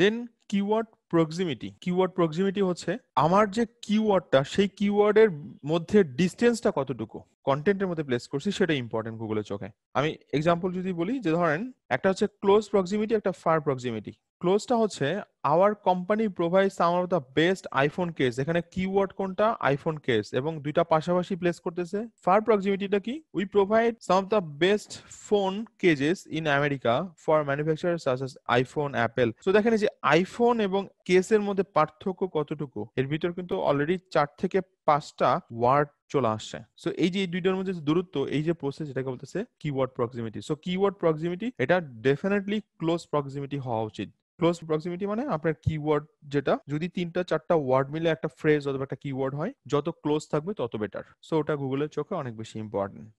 দেন keyword proximity keyword proximity হচ্ছে আমার যে কিওয়ার্ডটা সেই কিওয়ার্ডের মধ্যে ডিস্টেন্সটা কতটুকু কন্টেন্টের মধ্যে প্লেস করছি সেটা ইম্পর্টেন্ট গুগলের চোখে আমি এক্সাম্পল যদি বলি যে ধরেন একটা হচ্ছে ক্লোজ প্রক্সিমিটি একটা ফার প্রক্সিমিটি ক্লোজটা হচ্ছে our company provide some of the best iPhone case এখানে কিওয়ার্ড কোনটা আইফোন কেস এবং দুইটা পাশাপাশি প্লেস করতেছে ফার প্রক্সিমিটিটা কি we provide some of the best phone cases in America for manufacturers iPhone Apple so দেখেন যে আইফোন এবং কেসের মধ্যে পার্থক্য কতটুকু এর ভিতর কিন্তু অলরেডি চার থেকে পাঁচটা ওয়ার্ড চলে আসছে সো এই যে এই দুইটার মধ্যে দূরত্ব এই যে প্রসেস এটাকে বলতেছে keyword proximity so keyword proximity এটা ডেফিনেটলি ক্লোজ প্রক্সিমিটি হওয়া উচিত ক্লোজ প্রক্সিমিটি মানে আপনার কিওয়ার্ড যেটা যদি তিনটা চারটা ওয়ার্ড মিলে একটা ফ্রেজ অথবা একটা কিওয়ার্ড হয় যত ক্লোজ থাকবে তত বেটার সো ওটা গুগলের চোখে অনেক বেশি ইম্পর্টেন্ট